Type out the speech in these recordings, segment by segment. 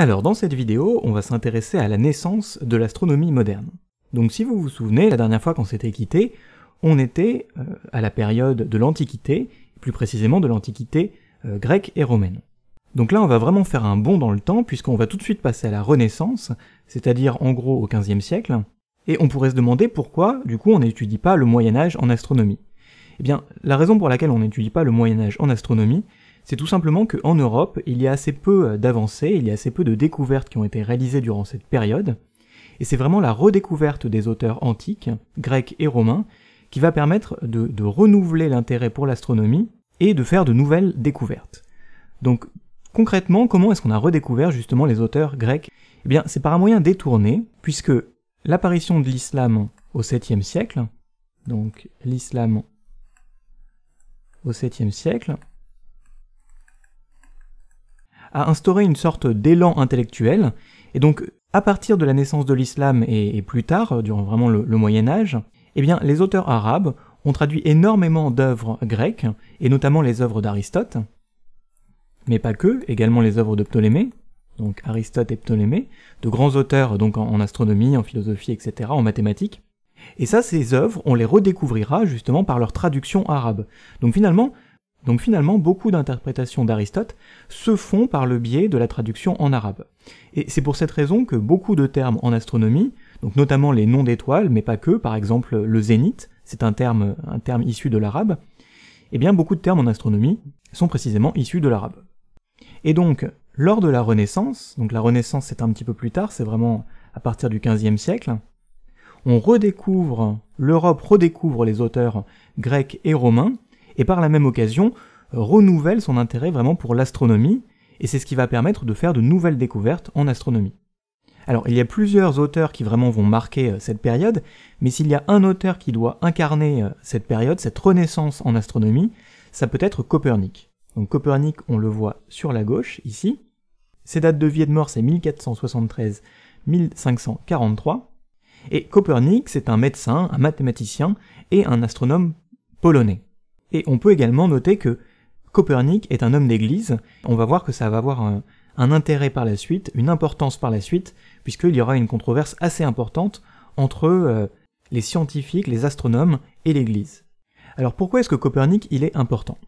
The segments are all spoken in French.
Alors dans cette vidéo, on va s'intéresser à la naissance de l'astronomie moderne. Donc si vous vous souvenez, la dernière fois qu'on s'était quitté, on était euh, à la période de l'Antiquité, plus précisément de l'Antiquité euh, grecque et romaine. Donc là on va vraiment faire un bond dans le temps, puisqu'on va tout de suite passer à la Renaissance, c'est-à-dire en gros au XVe siècle, et on pourrait se demander pourquoi, du coup, on n'étudie pas le Moyen Âge en astronomie. Eh bien, la raison pour laquelle on n'étudie pas le Moyen Âge en astronomie, c'est tout simplement qu'en Europe, il y a assez peu euh, d'avancées, il y a assez peu de découvertes qui ont été réalisées durant cette période, et c'est vraiment la redécouverte des auteurs antiques, grecs et romains, qui va permettre de, renouveler l'intérêt pour l'astronomie et de faire de nouvelles découvertes. Donc concrètement, comment est-ce qu'on a redécouvert justement les auteurs grecs Eh bien c'est par un moyen détourné, puisque l'apparition de l'islam au 7e siècle, donc l'islam au 7e siècle, a instauré une sorte d'élan intellectuel, et donc à partir de la naissance de l'islam et, plus tard, euh, durant vraiment le, Moyen Âge, eh bien les auteurs arabes ont traduit énormément d'œuvres grecques, et notamment les œuvres d'Aristote, mais pas que, également les œuvres de Ptolémée, donc Aristote et Ptolémée, de grands auteurs donc en, en astronomie, en philosophie, etc., en mathématiques. Et ça, ces œuvres, on les redécouvrira justement par leur traduction arabe. Donc finalement, donc finalement, beaucoup d'interprétations d'Aristote se font par le biais de la traduction en arabe. Et c'est pour cette raison que beaucoup de termes en astronomie, donc notamment les noms d'étoiles, mais pas que, par exemple le zénith, c'est un terme, un terme issu de l'arabe, et eh bien beaucoup de termes en astronomie sont précisément issus de l'arabe. Et donc, lors de la Renaissance, donc la Renaissance c'est un petit peu plus tard, c'est vraiment à partir du XVe siècle, on redécouvre, l'Europe redécouvre les auteurs grecs et romains, et par la même occasion renouvelle son intérêt vraiment pour l'astronomie, et c'est ce qui va permettre de faire de nouvelles découvertes en astronomie. Alors il y a plusieurs auteurs qui vraiment vont marquer euh, cette période, mais s'il y a un auteur qui doit incarner euh, cette période, cette renaissance en astronomie, ça peut être Copernic. Donc Copernic, on le voit sur la gauche, ici. Ses dates de vie et de mort, c'est 1473-1543. Et Copernic, c'est un médecin, un mathématicien et un astronome polonais. Et on peut également noter que Copernic est un homme d'Église. On va voir que ça va avoir un, intérêt par la suite, une importance par la suite, puisqu'il y aura une controverse assez importante entre euh, les scientifiques, les astronomes et l'Église. Alors pourquoi est-ce que Copernic il est important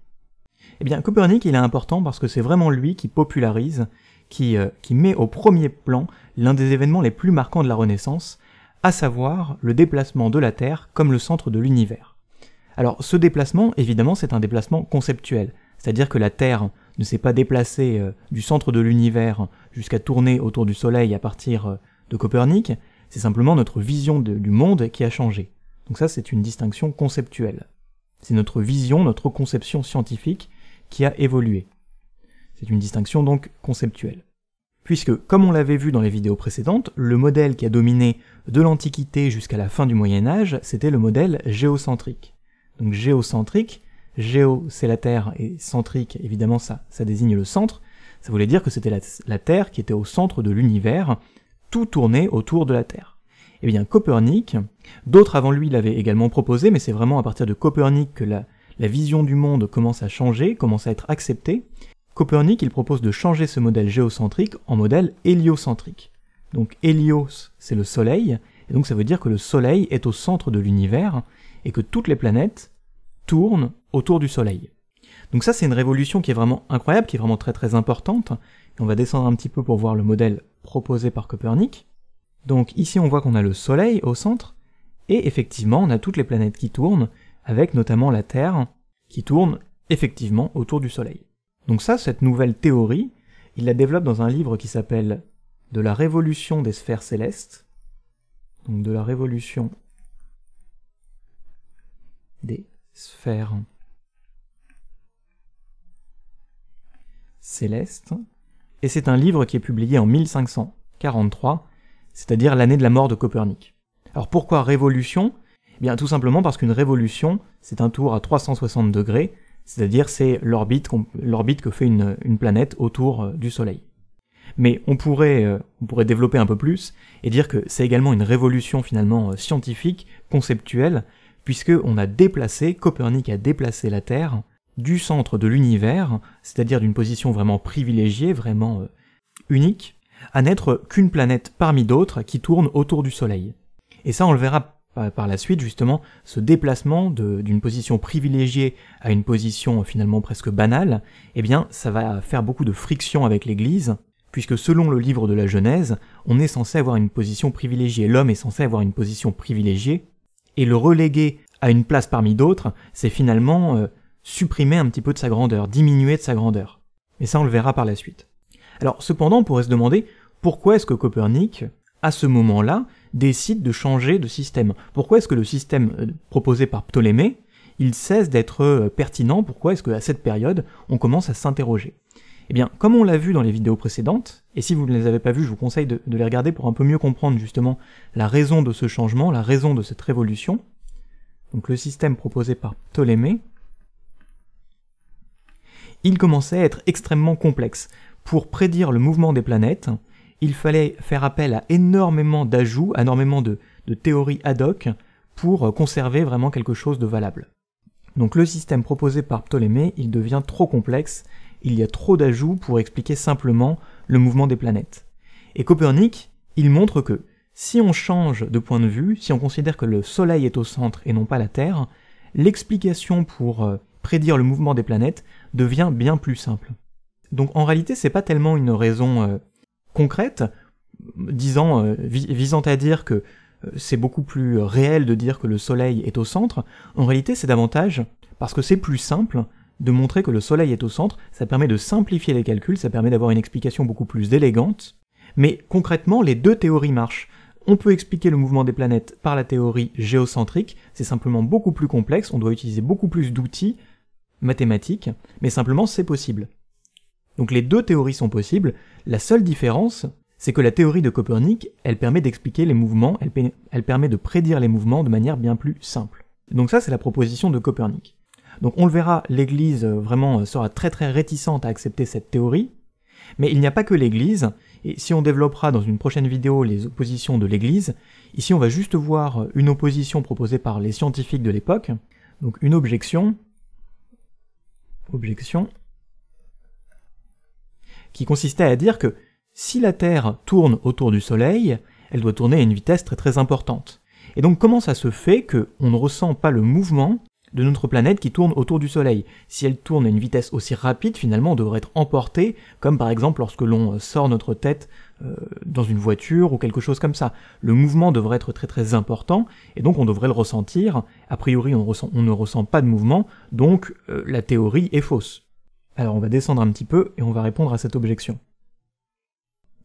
Eh bien Copernic il est important parce que c'est vraiment lui qui popularise, euh, qui met au premier plan l'un des événements les plus marquants de la Renaissance, à savoir le déplacement de la Terre comme le centre de l'univers. Alors ce déplacement, évidemment, c'est un déplacement conceptuel, c'est-à-dire que la Terre ne s'est pas déplacée euh, du centre de l'univers jusqu'à tourner autour du Soleil à partir euh, de Copernic, c'est simplement notre vision du monde qui a changé. Donc ça, c'est une distinction conceptuelle. C'est notre vision, notre conception scientifique qui a évolué. C'est une distinction donc conceptuelle. Puisque, comme on l'avait vu dans les vidéos précédentes, le modèle qui a dominé de l'Antiquité jusqu'à la fin du Moyen Âge, c'était le modèle géocentrique donc géocentrique. Géo, c'est la Terre, et centrique, évidemment, ça, ça désigne le centre. Ça voulait dire que c'était la, Terre qui était au centre de l'univers, tout tournait autour de la Terre. Eh bien, Copernic, d'autres avant lui l'avaient également proposé, mais c'est vraiment à partir de Copernic que la, la vision du monde commence à changer, commence à être acceptée. Copernic, il propose de changer ce modèle géocentrique en modèle héliocentrique. Donc Hélios, c'est le Soleil, et donc ça veut dire que le Soleil est au centre de l'univers, et que toutes les planètes tourne autour du Soleil. Donc ça, c'est une révolution qui est vraiment incroyable, qui est vraiment très très importante. Et on va descendre un petit peu pour voir le modèle proposé par Copernic. Donc ici, on voit qu'on a le Soleil au centre, et effectivement, on a toutes les planètes qui tournent, avec notamment la Terre, qui tourne effectivement autour du Soleil. Donc ça, cette nouvelle théorie, il la développe dans un livre qui s'appelle De la révolution des sphères célestes. Donc de la révolution des sphère céleste, et c'est un livre qui est publié en 1543, c'est-à-dire l'année de la mort de Copernic. Alors pourquoi révolution eh bien tout simplement parce qu'une révolution, c'est un tour à 360 degrés, c'est-à-dire c'est l'orbite, que fait une, une, planète autour euh, du Soleil. Mais on pourrait, euh, on pourrait développer un peu plus et dire que c'est également une révolution finalement euh, scientifique, conceptuelle, puisque on a déplacé, Copernic a déplacé la Terre du centre de l'univers, c'est-à-dire d'une position vraiment privilégiée, vraiment euh, unique, à n'être qu'une planète parmi d'autres qui tourne autour du Soleil. Et ça, on le verra par la suite, justement, ce déplacement d'une position privilégiée à une position finalement presque banale, eh bien, ça va faire beaucoup de friction avec l'Église, puisque selon le livre de la Genèse, on est censé avoir une position privilégiée, l'homme est censé avoir une position privilégiée, et le reléguer à une place parmi d'autres, c'est finalement euh, supprimer un petit peu de sa grandeur, diminuer de sa grandeur. Et ça, on le verra par la suite. Alors cependant, on pourrait se demander pourquoi est-ce que Copernic, à ce moment-là, décide de changer de système Pourquoi est-ce que le système euh, proposé par Ptolémée, il cesse d'être euh, pertinent Pourquoi est-ce qu'à cette période, on commence à s'interroger eh comme on l'a vu dans les vidéos précédentes, et si vous ne les avez pas vues, je vous conseille de, les regarder pour un peu mieux comprendre justement la raison de ce changement, la raison de cette révolution, donc le système proposé par Ptolémée, il commençait à être extrêmement complexe. Pour prédire le mouvement des planètes, il fallait faire appel à énormément d'ajouts, énormément de, de, théories ad hoc pour conserver vraiment quelque chose de valable. Donc le système proposé par Ptolémée, il devient trop complexe il y a trop d'ajouts pour expliquer simplement le mouvement des planètes. Et Copernic, il montre que si on change de point de vue, si on considère que le Soleil est au centre et non pas la Terre, l'explication pour euh, prédire le mouvement des planètes devient bien plus simple. Donc en réalité, c'est pas tellement une raison euh, concrète, disant, euh, visant à dire que c'est beaucoup plus réel de dire que le Soleil est au centre. En réalité, c'est davantage parce que c'est plus simple de montrer que le Soleil est au centre, ça permet de simplifier les calculs, ça permet d'avoir une explication beaucoup plus élégante, mais concrètement, les deux théories marchent. On peut expliquer le mouvement des planètes par la théorie géocentrique, c'est simplement beaucoup plus complexe, on doit utiliser beaucoup plus d'outils mathématiques, mais simplement c'est possible. Donc les deux théories sont possibles, la seule différence, c'est que la théorie de Copernic, elle permet d'expliquer les mouvements, elle, permet de prédire les mouvements de manière bien plus simple. Donc ça, c'est la proposition de Copernic. Donc on le verra, l'Église euh, vraiment euh, sera très très réticente à accepter cette théorie, mais il n'y a pas que l'Église, et si on développera dans une prochaine vidéo les oppositions de l'Église, ici on va juste voir euh, une opposition proposée par les scientifiques de l'époque, donc une objection, objection, qui consistait à dire que si la Terre tourne autour du Soleil, elle doit tourner à une vitesse très très importante. Et donc comment ça se fait qu'on ne ressent pas le mouvement de notre planète qui tourne autour du Soleil. Si elle tourne à une vitesse aussi rapide, finalement, on devrait être emporté, comme par exemple lorsque l'on euh, sort notre tête euh, dans une voiture ou quelque chose comme ça. Le mouvement devrait être très très important, et donc on devrait le ressentir. A priori, on, ne ressent pas de mouvement, donc euh, la théorie est fausse. Alors on va descendre un petit peu et on va répondre à cette objection.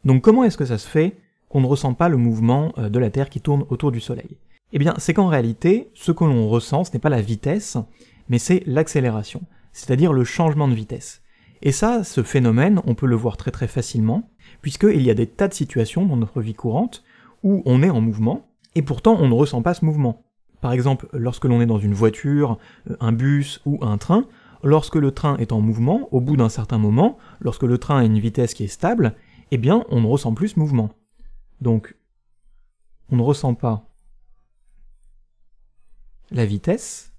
Donc comment est-ce que ça se fait qu'on ne ressent pas le mouvement de la Terre qui tourne autour du Soleil eh bien, c'est qu'en réalité, ce que l'on ressent, ce n'est pas la vitesse, mais c'est l'accélération, c'est-à-dire le changement de vitesse. Et ça, ce phénomène, on peut le voir très très facilement, puisqu'il y a des tas de situations dans notre vie courante où on est en mouvement, et pourtant on ne ressent pas ce mouvement. Par exemple, lorsque l'on est dans une voiture, euh, un bus ou un train, lorsque le train est en mouvement, au bout d'un certain moment, lorsque le train a une vitesse qui est stable, eh bien on ne ressent plus ce mouvement. Donc, on ne ressent pas la vitesse,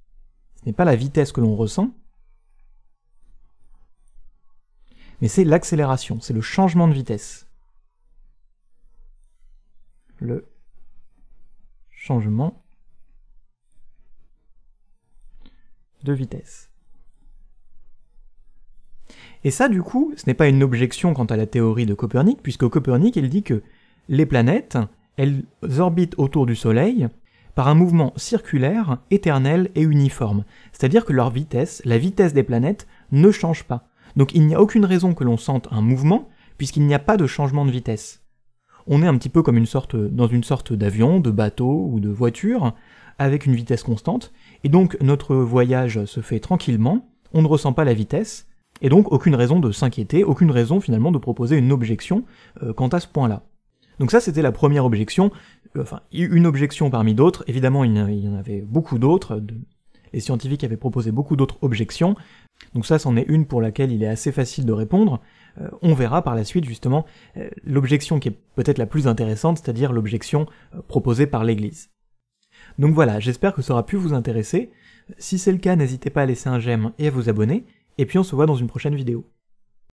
ce n'est pas la vitesse que l'on ressent, mais c'est l'accélération, c'est le changement de vitesse. Le changement de vitesse. Et ça, du coup, ce n'est pas une objection quant à la théorie de Copernic, puisque Copernic, il dit que les planètes, elles orbitent autour du Soleil par un mouvement circulaire, éternel et uniforme, c'est-à-dire que leur vitesse, la vitesse des planètes, ne change pas. Donc il n'y a aucune raison que l'on sente un mouvement, puisqu'il n'y a pas de changement de vitesse. On est un petit peu comme une sorte, dans une sorte d'avion, de bateau ou de voiture, avec une vitesse constante, et donc notre voyage se fait tranquillement, on ne ressent pas la vitesse, et donc aucune raison de s'inquiéter, aucune raison finalement de proposer une objection euh, quant à ce point-là. Donc ça, c'était la première objection, euh, enfin une objection parmi d'autres, évidemment il y en avait beaucoup d'autres, euh, les scientifiques avaient proposé beaucoup d'autres objections, donc ça c'en est une pour laquelle il est assez facile de répondre, euh, on verra par la suite justement l'objection qui est peut-être la plus intéressante, c'est-à-dire l'objection proposée par l'Église. Donc voilà, j'espère que ça aura pu vous intéresser, si c'est le cas n'hésitez pas à laisser un j'aime et à vous abonner, et puis on se voit dans une prochaine vidéo.